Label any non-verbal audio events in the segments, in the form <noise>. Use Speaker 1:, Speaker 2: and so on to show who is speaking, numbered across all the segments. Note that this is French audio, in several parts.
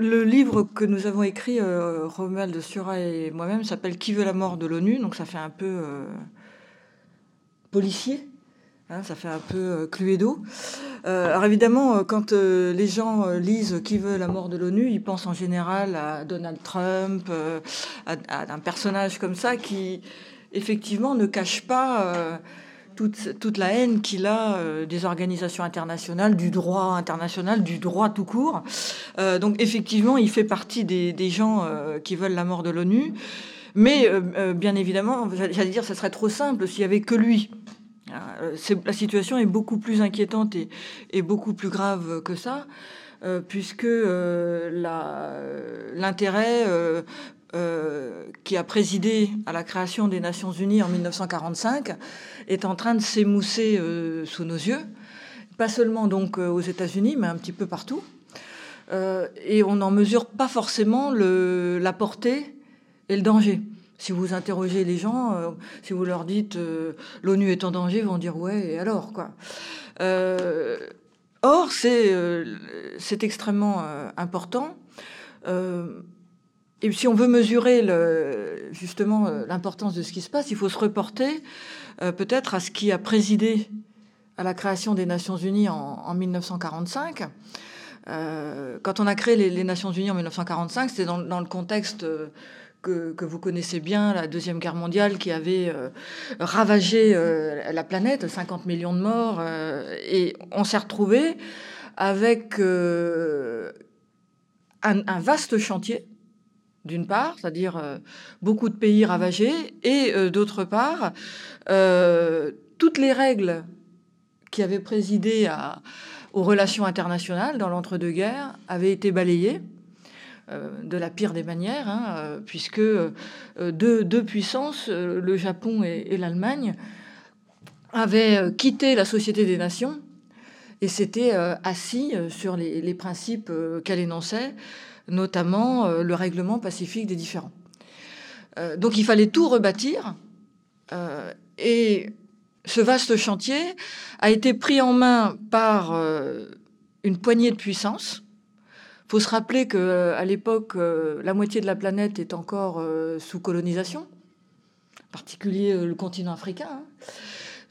Speaker 1: Le livre que nous avons écrit, euh, Romuald de Sura et moi-même, s'appelle Qui veut la mort de l'ONU Donc ça fait un peu euh, policier, hein, ça fait un peu euh, Cluedo. Euh, alors évidemment, quand les gens lisent Qui veut la mort de l'ONU, ils pensent en général à Donald Trump, à, un personnage comme ça qui effectivement ne cache pas toute, la haine qu'il a euh, des organisations internationales, du droit international, du droit tout court. Euh, donc effectivement, il fait partie des, gens euh, qui veulent la mort de l'ONU. Mais bien évidemment, j'allais dire, ça serait trop simple s'il y avait que lui. La situation est beaucoup plus inquiétante et, beaucoup plus grave que ça. puisque l'intérêt euh, euh, qui a présidé à la création des Nations Unies en 1945 est en train de s'émousser euh, sous nos yeux, pas seulement donc euh, aux États-Unis, mais un petit peu partout. et on n'en mesure pas forcément le, la portée et le danger. Si vous interrogez les gens, si vous leur dites l'ONU est en danger, ils vont dire ouais, et alors quoi. or, c'est extrêmement important. Et si on veut mesurer le, justement euh, l'importance de ce qui se passe, il faut se reporter euh, peut-être à ce qui a présidé à la création des Nations Unies en, 1945. Euh, quand on a créé les, Nations Unies en 1945, c'était dans, le contexte euh, que, que, vous connaissez bien, la Deuxième Guerre mondiale qui avait ravagé la planète, 50 millions de morts, et on s'est retrouvé avec un, un vaste chantier d'une part, c'est-à-dire euh, beaucoup de pays ravagés, et euh, d'autre part, euh, toutes les règles qui avaient présidé aux relations internationales dans l'entre-deux-guerres avaient été balayées de la pire des manières, hein, puisque deux, puissances, le Japon et, l'Allemagne, avaient quitté la Société des Nations et s'étaient assis sur les principes qu'elle énonçait notamment euh, le règlement pacifique des différends. Euh, donc il fallait tout rebâtir euh, et ce vaste chantier a été pris en main par une poignée de puissances. Il faut se rappeler qu'à l'époque, la moitié de la planète est encore sous colonisation, en particulier le continent africain. Hein.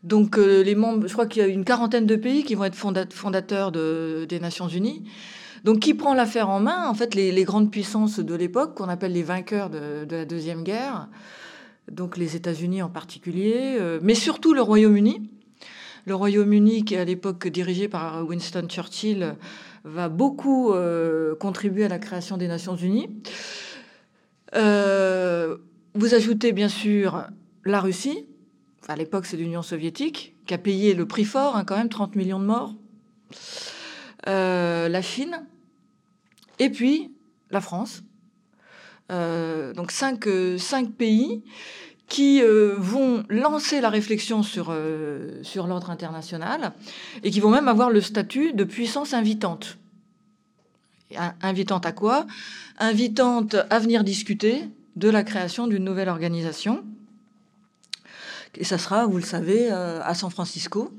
Speaker 1: Donc les membres, je crois qu'il y a une quarantaine de pays qui vont être fondateurs des Nations Unies. Donc qui prend l'affaire en main En fait, les, grandes puissances de l'époque, qu'on appelle les vainqueurs de, la Deuxième Guerre, donc les États-Unis en particulier, euh, mais surtout le Royaume-Uni. Le Royaume-Uni, qui à l'époque dirigé par Winston Churchill, va beaucoup euh, contribuer à la création des Nations Unies. Euh, vous ajoutez bien sûr la Russie, à l'époque c'est l'Union soviétique, qui a payé le prix fort, hein, quand même 30 millions de morts. Euh, la Chine, et puis la France. Euh, donc euh, cinq, pays qui vont lancer la réflexion sur, sur l'ordre international et qui vont même avoir le statut de puissance invitante. Invitante à quoi Invitante à venir discuter de la création d'une nouvelle organisation. Et ça sera, vous le savez, à San Francisco,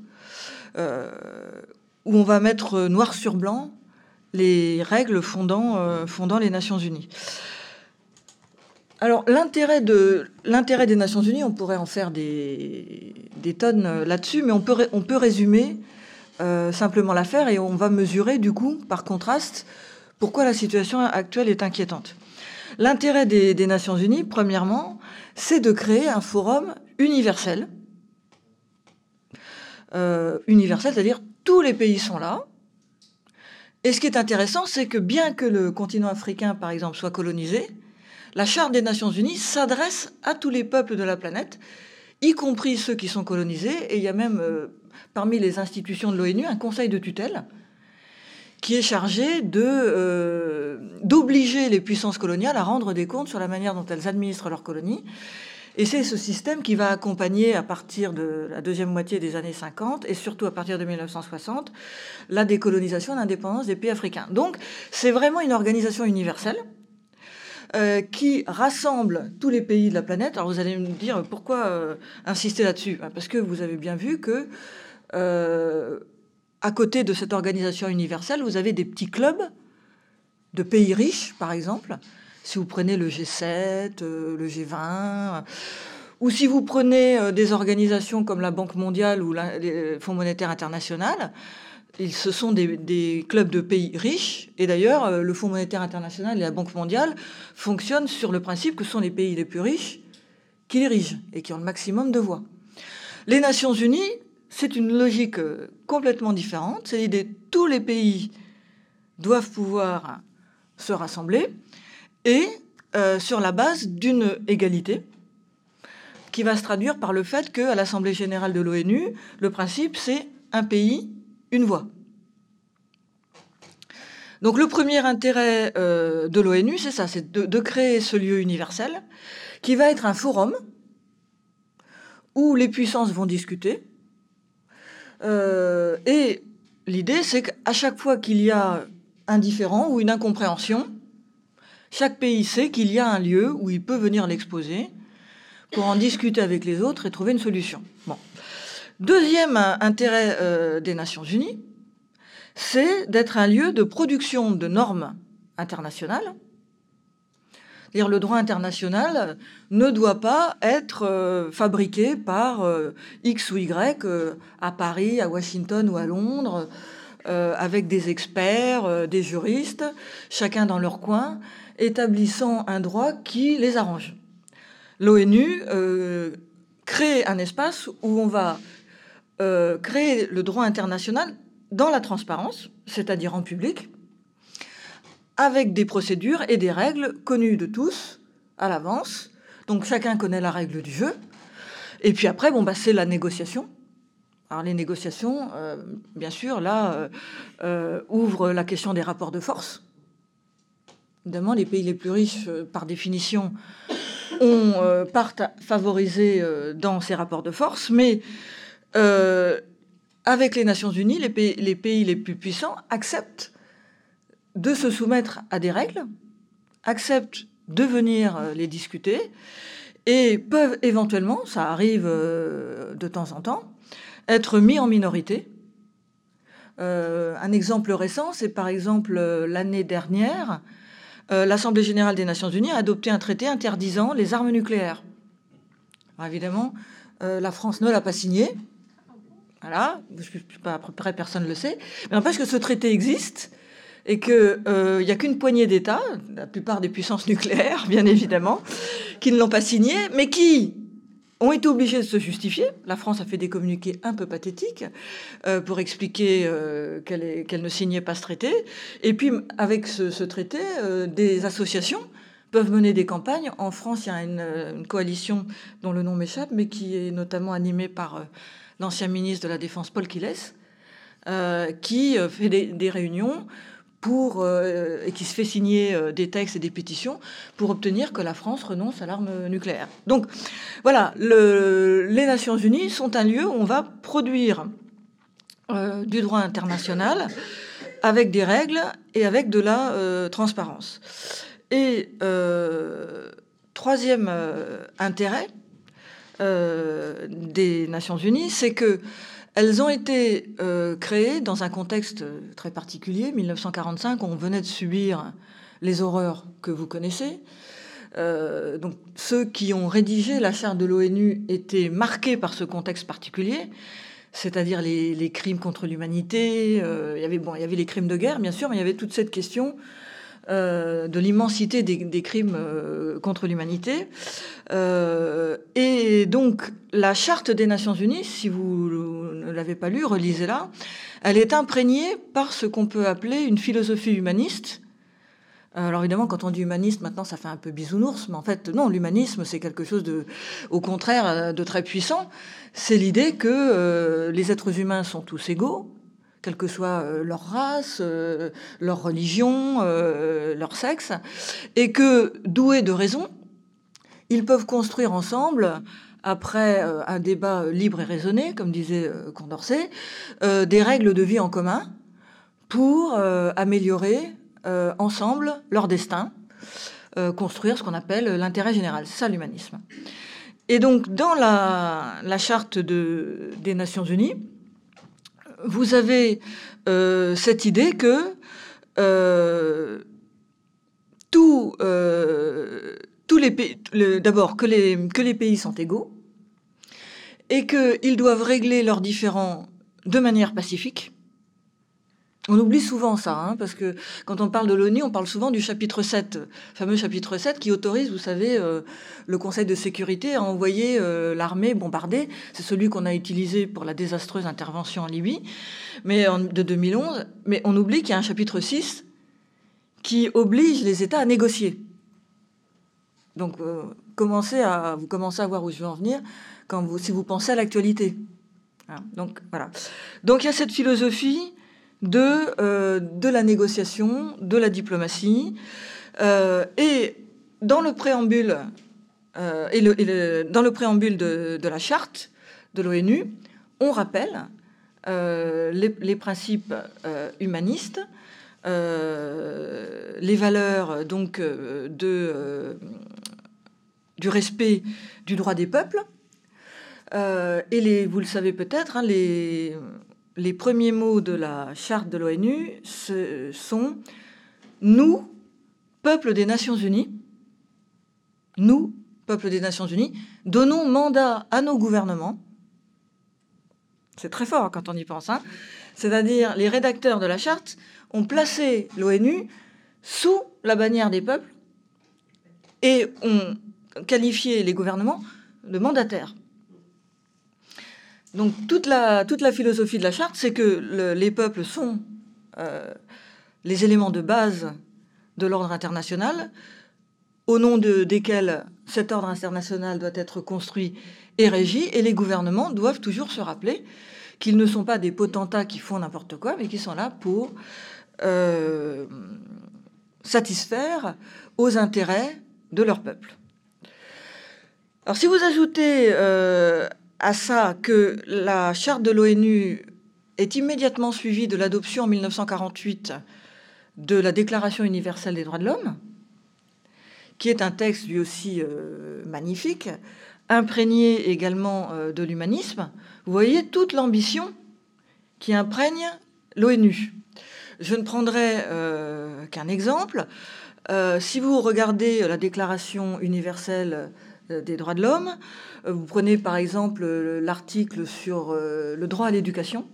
Speaker 1: où on va mettre euh, noir sur blanc les règles fondant, euh, fondant les Nations Unies. Alors l'intérêt de l'intérêt des Nations Unies, on pourrait en faire des, tonnes euh, là-dessus, mais on peut, on peut résumer simplement l'affaire et on va mesurer du coup, par contraste, pourquoi la situation actuelle est inquiétante. L'intérêt des, Nations Unies, premièrement, c'est de créer un forum universel, universel, c'est-à-dire tous les pays sont là. Et ce qui est intéressant, c'est que bien que le continent africain, par exemple, soit colonisé, la Charte des Nations Unies s'adresse à tous les peuples de la planète, y compris ceux qui sont colonisés. Et il y a même, euh, parmi les institutions de l'ONU, un conseil de tutelle qui est chargé euh, d'obliger les puissances coloniales à rendre des comptes sur la manière dont elles administrent leurs colonies et c'est ce système qui va accompagner à partir de la deuxième moitié des années 50 et surtout à partir de 1960 la décolonisation, l'indépendance des pays africains. Donc c'est vraiment une organisation universelle. Euh, qui rassemble tous les pays de la planète. Alors vous allez me dire pourquoi euh, insister là-dessus ah, Parce que vous avez bien vu que euh, à côté de cette organisation universelle, vous avez des petits clubs de pays riches, par exemple, si vous prenez le G7, euh, le G20, ou si vous prenez euh, des organisations comme la Banque mondiale ou le euh, Fonds monétaire international, ils, ce sont des, clubs de pays riches. Et d'ailleurs, le Fonds monétaire international et la Banque mondiale fonctionnent sur le principe que ce sont les pays les plus riches qui les dirigent et qui ont le maximum de voix. Les Nations unies, c'est une logique complètement différente. C'est l'idée que tous les pays doivent pouvoir se rassembler et euh, sur la base d'une égalité qui va se traduire par le fait qu'à l'Assemblée générale de l'ONU, le principe, c'est un pays, une voix. Donc le premier intérêt euh, de l'ONU, c'est ça, c'est de, créer ce lieu universel qui va être un forum où les puissances vont discuter. Euh, et l'idée, c'est qu'à chaque fois qu'il y a un différent ou une incompréhension, chaque pays sait qu'il y a un lieu où il peut venir l'exposer pour en discuter avec les autres et trouver une solution. Bon. Deuxième intérêt euh, des Nations Unies, c'est d'être un lieu de production de normes internationales. dire le droit international ne doit pas être euh, fabriqué par euh, X ou Y à Paris, à Washington ou à Londres, avec des experts, des juristes, chacun dans leur coin établissant un droit qui les arrange. L'ONU euh, crée un espace où on va euh, créer le droit international dans la transparence, c'est-à-dire en public, avec des procédures et des règles connues de tous à l'avance. Donc chacun connaît la règle du jeu. Et puis après, bon, bah, c'est la négociation. Alors les négociations, euh, bien sûr, là, euh, ouvrent la question des rapports de force. Évidemment, les pays les plus riches, euh, par définition, ont, euh, part favorisé euh, dans ces rapports de force, mais avec les Nations Unies, les pays, les pays, les plus puissants acceptent de se soumettre à des règles, acceptent de venir les discuter et peuvent éventuellement, ça arrive de temps en temps, être mis en minorité. un exemple récent, c'est par exemple l'année dernière, euh, l'Assemblée générale des Nations unies a adopté un traité interdisant les armes nucléaires. évidemment, euh, la France ne l'a pas signé. Voilà, je suis pas à peu près personne le sait. Mais en que ce traité existe et qu'il euh, n'y a qu'une poignée d'États, la plupart des puissances nucléaires, <laughs> bien évidemment, qui ne l'ont pas signé, mais qui, ont été obligés de se justifier. La France a fait des communiqués un peu pathétiques euh, pour expliquer euh, qu'elle ne signait pas ce traité. Et puis, avec ce, traité, euh, des associations peuvent mener des campagnes. En France, il y a une, coalition dont le nom m'échappe, mais qui est notamment animée par l'ancien ministre de la Défense, Paul Quilles, qui fait des réunions pour, euh, et qui se fait signer euh, des textes et des pétitions pour obtenir que la France renonce à l'arme nucléaire. Donc voilà, les Nations Unies sont un lieu où on va produire euh, du droit international avec des règles et avec de la transparence. Et troisième intérêt des Nations Unies, c'est que elles ont été euh, créées dans un contexte très particulier, 1945, on venait de subir les horreurs que vous connaissez. Euh, donc ceux qui ont rédigé la charte de l'ONU étaient marqués par ce contexte particulier, c'est-à-dire les, crimes contre l'humanité. Euh, il y avait bon, il y avait les crimes de guerre, bien sûr, mais il y avait toute cette question de l'immensité des, des, crimes contre l'humanité. et donc la charte des Nations Unies, si vous l'avez pas lu, relisez-la. Elle est imprégnée par ce qu'on peut appeler une philosophie humaniste. Euh, alors évidemment, quand on dit humaniste, maintenant, ça fait un peu bisounours, mais en fait, non, l'humanisme, c'est quelque chose de, au contraire, euh, de très puissant. C'est l'idée que euh, les êtres humains sont tous égaux, quelle que soit leur race, leur religion, leur sexe, et que, doués de raison, ils peuvent construire ensemble après euh, un débat euh, libre et raisonné, comme disait euh, Condorcet, des règles de vie en commun pour améliorer ensemble leur destin, construire ce qu'on appelle l'intérêt général. C'est ça l'humanisme. Et donc dans la, charte des Nations Unies, vous avez cette idée que tout les d'abord que les, que les pays sont égaux et qu'ils doivent régler leurs différends de manière pacifique. On oublie souvent ça, hein, parce que quand on parle de l'ONU, on parle souvent du chapitre 7, fameux chapitre 7 qui autorise, vous savez, euh, le Conseil de sécurité à envoyer euh, l'armée bombardée. C'est celui qu'on a utilisé pour la désastreuse intervention en Libye mais en, de 2011. Mais on oublie qu'il y a un chapitre 6 qui oblige les États à négocier. Donc, euh, commencez à, vous commencez à voir où je veux en venir quand vous, si vous pensez à l'actualité. Hein, donc, voilà. Donc, il y a cette philosophie de, euh, de la négociation, de la diplomatie. Euh, et dans le préambule, et le, dans le préambule de, la charte de l'ONU, on rappelle les, principes humanistes les valeurs donc de, du respect du droit des peuples. Euh, et les, vous le savez peut-être, hein, les, les premiers mots de la charte de l'ONU sont Nous, peuple des Nations Unies, nous, peuple des Nations Unies, donnons mandat à nos gouvernements. C'est très fort quand on y pense. Hein. C'est-à-dire, les rédacteurs de la charte ont placé l'ONU sous la bannière des peuples et ont qualifier les gouvernements de mandataires. Donc toute la, philosophie de la charte, c'est que les peuples sont euh, les éléments de base de l'ordre international, au nom desquels cet ordre international doit être construit et régi, et les gouvernements doivent toujours se rappeler qu'ils ne sont pas des potentats qui font n'importe quoi, mais qui sont là pour euh, satisfaire aux intérêts de leur peuple. Alors si vous ajoutez euh, à ça que la charte de l'ONU est immédiatement suivie de l'adoption en 1948 de la Déclaration universelle des droits de l'homme, qui est un texte lui aussi euh, magnifique, imprégné également euh, de l'humanisme, vous voyez toute l'ambition qui imprègne l'ONU. Je ne prendrai qu'un exemple. si vous regardez la Déclaration universelle euh, des droits de l'homme. Euh, vous prenez par exemple euh, l'article sur le droit à l'éducation.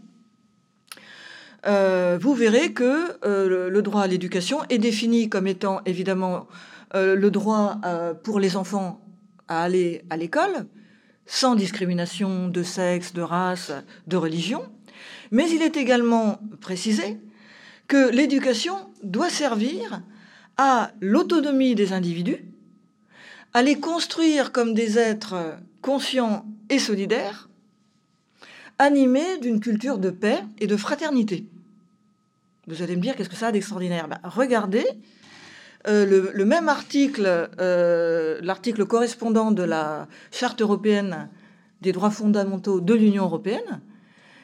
Speaker 1: vous verrez que le droit à l'éducation est défini comme étant évidemment le droit pour les enfants à aller à l'école, sans discrimination de sexe, de race, de religion. Mais il est également précisé que l'éducation doit servir à l'autonomie des individus à les construire comme des êtres conscients et solidaires, animés d'une culture de paix et de fraternité. Vous allez me dire, qu'est-ce que ça a d'extraordinaire ben, Regardez euh, le, même article, euh, l'article correspondant de la Charte européenne des droits fondamentaux de l'Union européenne,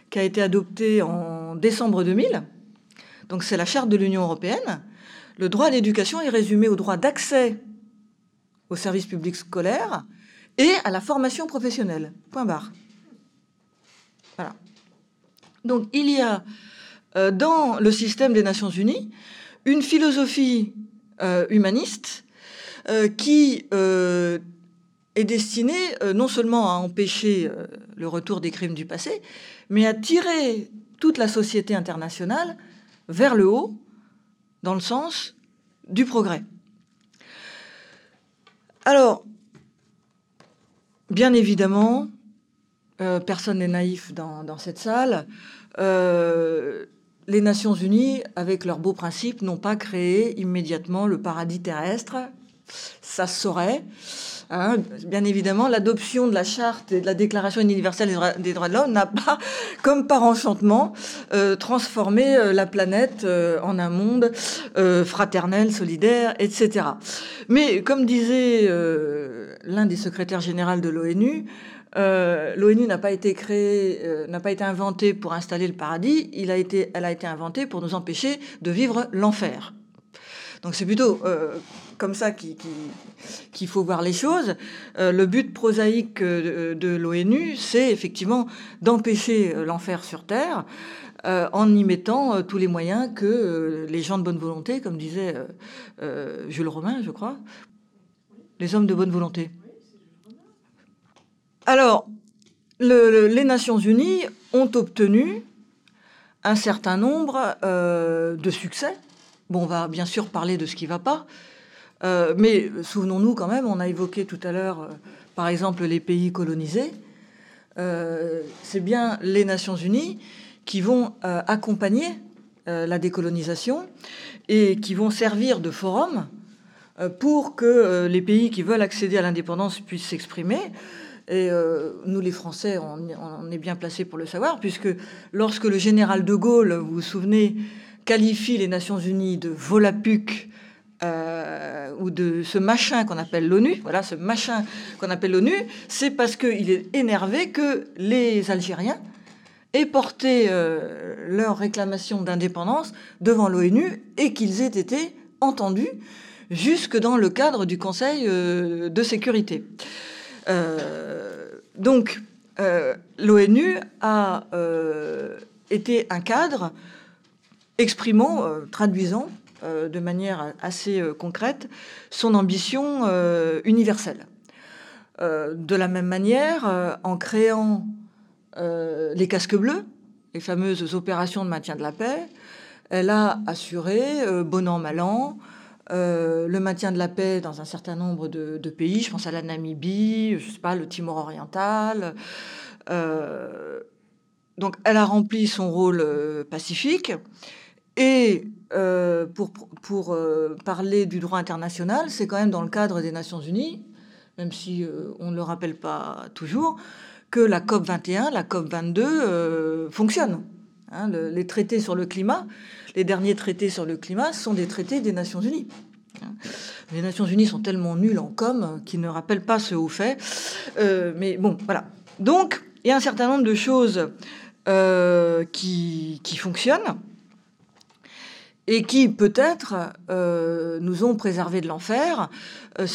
Speaker 1: qui a été adoptée en décembre 2000. Donc c'est la Charte de l'Union européenne. Le droit à l'éducation est résumé au droit d'accès services service public scolaire et à la formation professionnelle. Point barre. Voilà. Donc il y a euh, dans le système des Nations Unies une philosophie euh, humaniste euh, qui est destinée non seulement à empêcher le retour des crimes du passé, mais à tirer toute la société internationale vers le haut dans le sens du progrès. Alors, bien évidemment, euh, personne n'est naïf dans, cette salle. Euh, les Nations Unies, avec leurs beaux principes, n'ont pas créé immédiatement le paradis terrestre. Ça saurait. Hein. Bien évidemment, l'adoption de la charte et de la Déclaration universelle des droits de l'homme n'a pas, comme par enchantement, euh, transformer euh, la planète euh, en un monde fraternel, solidaire, etc. Mais comme disait l'un des secrétaires généraux de l'ONU, l'ONU n'a pas été créée, n'a pas été inventée pour installer le paradis. Il a été, elle a été inventée pour nous empêcher de vivre l'enfer. Donc c'est plutôt comme ça qu'il faut voir les choses. le but prosaïque de l'ONU, c'est effectivement d'empêcher l'enfer sur Terre. Euh, en y mettant euh, tous les moyens que euh, les gens de bonne volonté, comme disait Jules Romain, je crois, les hommes de bonne volonté. Alors, les Nations Unies ont obtenu un certain nombre de succès. Bon, on va bien sûr parler de ce qui ne va pas, mais souvenons-nous quand même, on a évoqué tout à l'heure, par exemple, les pays colonisés. C'est bien les Nations Unies qui vont euh, accompagner euh, la décolonisation et qui vont servir de forum euh, pour que les pays qui veulent accéder à l'indépendance puissent s'exprimer. Et nous, les Français, on, est bien placés pour le savoir, puisque lorsque le général de Gaulle, vous vous souvenez, qualifie les Nations Unies de volapuc ou de ce machin qu'on appelle l'ONU, voilà, ce machin qu'on appelle l'ONU, c'est parce qu'il est énervé que les Algériens et porter euh, leur réclamation d'indépendance devant l'ONU et qu'ils aient été entendus jusque dans le cadre du Conseil euh, de sécurité. Euh, donc, l'ONU a été un cadre exprimant, traduisant de manière assez concrète son ambition universelle. de la même manière, en créant euh, les casques bleus, les fameuses opérations de maintien de la paix. Elle a assuré, euh, bon an, mal an, euh, le maintien de la paix dans un certain nombre de, pays. Je pense à la Namibie, je sais pas, le Timor oriental. donc, elle a rempli son rôle pacifique. Et pour parler du droit international, c'est quand même dans le cadre des Nations Unies, même si on ne le rappelle pas toujours, que la COP 21, la COP 22 euh, fonctionnent. Hein, les traités sur le climat, les derniers traités sur le climat sont des traités des Nations Unies. Hein. Les Nations Unies sont tellement nulles en com qu'ils ne rappellent pas ce haut fait. Euh, mais bon, voilà. Donc, il y a un certain nombre de choses euh, qui, qui, fonctionnent et qui, peut-être, nous ont préservé de l'enfer. Il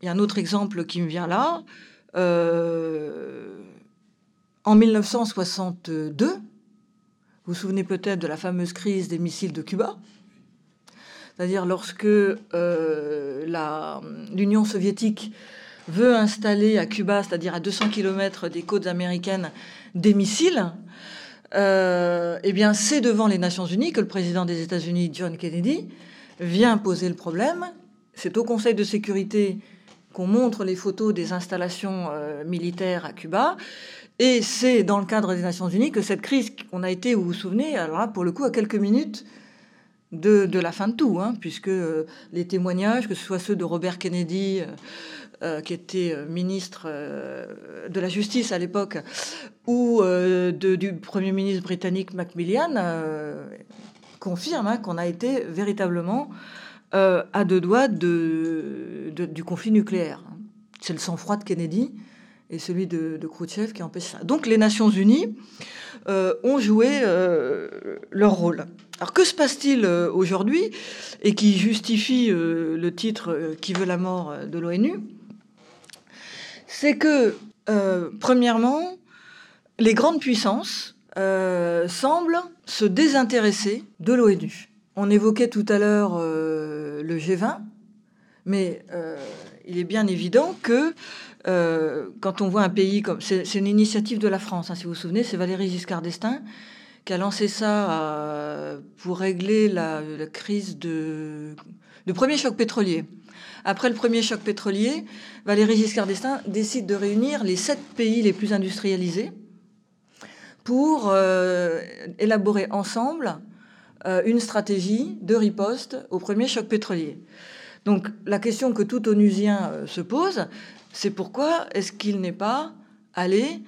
Speaker 1: y a un autre exemple qui me vient là. Euh, en 1962, vous vous souvenez peut-être de la fameuse crise des missiles de Cuba, c'est-à-dire lorsque euh, l'Union soviétique veut installer à Cuba, c'est-à-dire à 200 km des côtes américaines, des missiles, euh, eh bien c'est devant les Nations Unies que le président des États-Unis, John Kennedy, vient poser le problème. C'est au Conseil de sécurité qu'on montre les photos des installations euh, militaires à Cuba. Et c'est dans le cadre des Nations Unies que cette crise, qu'on a été, vous vous souvenez, alors pour le coup, à quelques minutes de, la fin de tout, hein, puisque euh, les témoignages, que ce soit ceux de Robert Kennedy, euh, qui était ministre de la Justice à l'époque, ou du Premier ministre britannique Macmillan, confirment hein, qu'on a été véritablement euh, à deux doigts de, du conflit nucléaire. C'est le sang-froid de Kennedy et celui de, Khrouchtchev qui empêche ça. Donc les Nations Unies euh, ont joué euh, leur rôle. Alors que se passe-t-il aujourd'hui et qui justifie le titre Qui veut la mort de l'ONU C'est que, premièrement, les grandes puissances semblent se désintéresser de l'ONU. On évoquait tout à l'heure euh, le G20, mais euh, il est bien évident que euh, quand on voit un pays comme... C'est, une initiative de la France, hein, si vous vous souvenez, c'est Valérie Giscard d'Estaing qui a lancé ça pour régler la, crise de, le premier choc pétrolier. Après le premier choc pétrolier, Valérie Giscard d'Estaing décide de réunir les sept pays les plus industrialisés pour élaborer ensemble euh, une stratégie de riposte au premier choc pétrolier. Donc la question que tout Onusien euh, se pose, c'est pourquoi est-ce qu'il n'est pas allé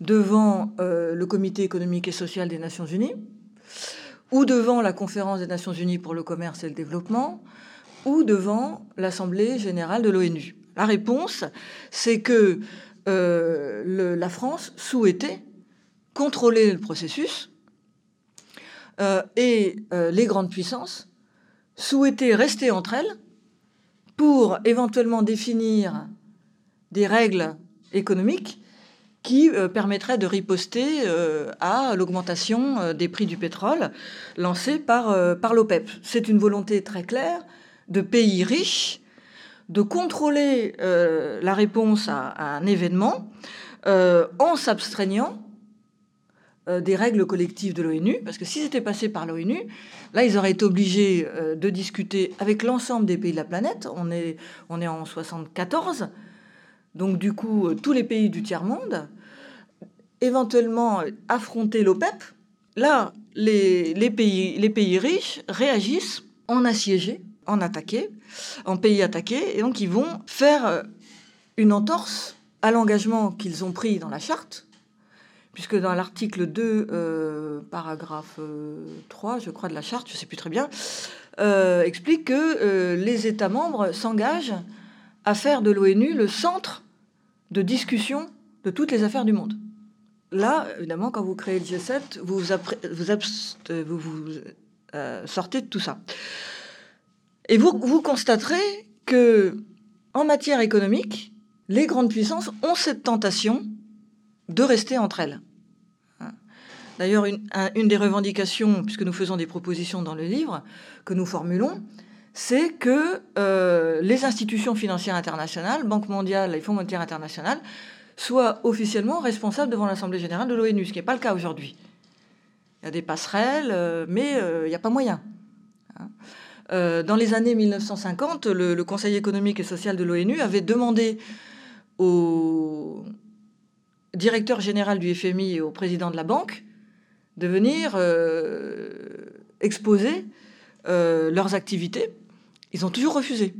Speaker 1: devant euh, le Comité économique et social des Nations Unies, ou devant la Conférence des Nations Unies pour le commerce et le développement, ou devant l'Assemblée générale de l'ONU. La réponse, c'est que la France souhaitait contrôler le processus euh, et euh, les grandes puissances souhaitaient rester entre elles pour éventuellement définir des règles économiques qui euh, permettraient de riposter à l'augmentation des prix du pétrole lancée par, par l'OPEP. C'est une volonté très claire de pays riches de contrôler la réponse à, à un événement en s'abstraignant euh, des règles collectives de l'ONU, parce que si c'était passé par l'ONU, là, ils auraient été obligés euh, de discuter avec l'ensemble des pays de la planète. On est, on est en 74, donc du coup, euh, tous les pays du tiers-monde, éventuellement affronter l'OPEP. E là, les, pays, les pays riches réagissent en assiégés, en attaqués, en pays attaqués, et donc ils vont faire une entorse à l'engagement qu'ils ont pris dans la charte puisque dans l'article 2, euh, paragraphe 3, euh, je crois, de la charte, je ne sais plus très bien, euh, explique que les États membres s'engagent à faire de l'ONU le centre de discussion de toutes les affaires du monde. Là, évidemment, quand vous créez le G7, vous vous, sortez de tout ça. Et vous, vous constaterez que, en matière économique, les grandes puissances ont cette tentation de rester entre elles. Hein. D'ailleurs, une, des revendications, puisque nous faisons des propositions dans le livre, que nous formulons, c'est que euh, les institutions financières internationales, Banque mondiale et Fonds monétaire international, soient officiellement responsables devant l'Assemblée générale de l'ONU, ce qui n'est pas le cas aujourd'hui. Il y a des passerelles, euh, mais euh, il n'y a pas moyen. Hein. dans les années 1950, le, le, Conseil économique et social de l'ONU avait demandé aux, directeur général du FMI et au président de la banque de venir euh, exposer euh, leurs activités. Ils ont toujours refusé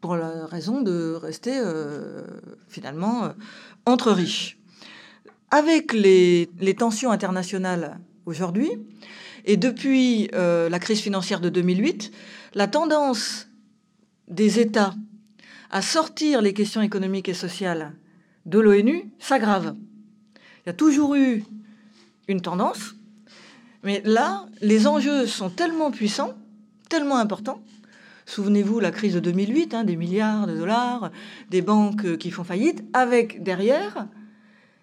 Speaker 1: pour la raison de rester euh, finalement entre riches. Avec les, tensions internationales aujourd'hui, et depuis la crise financière de 2008, la tendance des États à sortir les questions économiques et sociales de l'ONU s'aggrave. Il y a toujours eu une tendance, mais là, les enjeux sont tellement puissants, tellement importants. Souvenez-vous la crise de 2008, hein, des milliards de dollars, des banques qui font faillite, avec derrière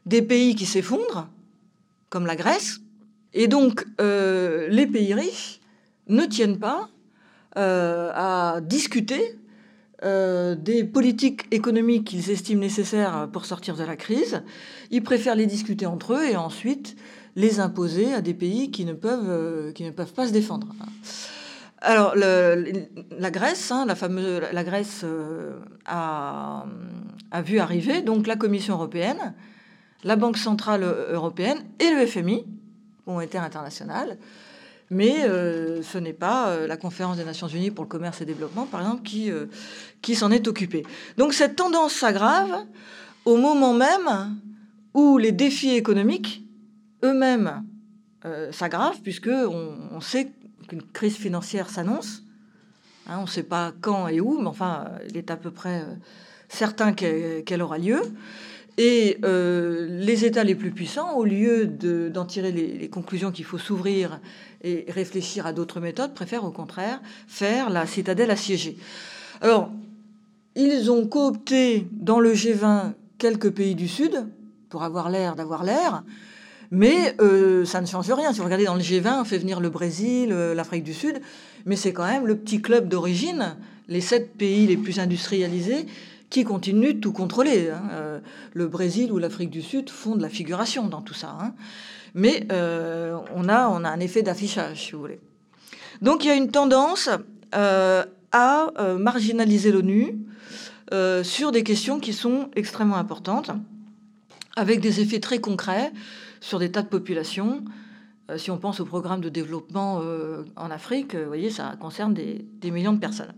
Speaker 1: des pays qui s'effondrent, comme la Grèce. Et donc, euh, les pays riches ne tiennent pas euh, à discuter euh, des politiques économiques qu'ils estiment nécessaires pour sortir de la crise. Ils préfèrent les discuter entre eux et ensuite les imposer à des pays qui ne peuvent, euh, pas se défendre. Alors, la Grèce, hein, la fameuse euh, a, vu arriver donc la Commission européenne, la Banque centrale européenne et le FMI, été monétaire international, mais euh, ce n'est pas euh, la conférence des Nations Unies pour le commerce et le développement, par exemple, euh, qui, s'en est occupée. Donc cette tendance s'aggrave au moment même où les défis économiques eux-mêmes s'aggravent, puisque on, sait qu'une crise financière s'annonce. Hein, on ne sait pas quand et où, mais enfin, il est à peu près certain qu'elle aura lieu. Et euh, les États les plus puissants, au lieu d'en tirer les, conclusions qu'il faut s'ouvrir et réfléchir à d'autres méthodes, préfèrent au contraire faire la citadelle assiégée. Alors, ils ont coopté dans le G20 quelques pays du Sud pour avoir l'air d'avoir l'air. Mais euh, ça ne change rien. Si vous regardez dans le G20, on fait venir le Brésil, euh, l'Afrique du Sud, mais c'est quand même le petit club d'origine, les sept pays les plus industrialisés, qui continuent de tout contrôler. Hein. Euh, le Brésil ou l'Afrique du Sud font de la figuration dans tout ça. Hein. Mais euh, on, a, on a un effet d'affichage, si vous voulez. Donc il y a une tendance euh, à marginaliser l'ONU sur des questions qui sont extrêmement importantes, avec des effets très concrets sur des tas de populations si on pense au programme de développement en Afrique, vous voyez, ça concerne des millions de personnes.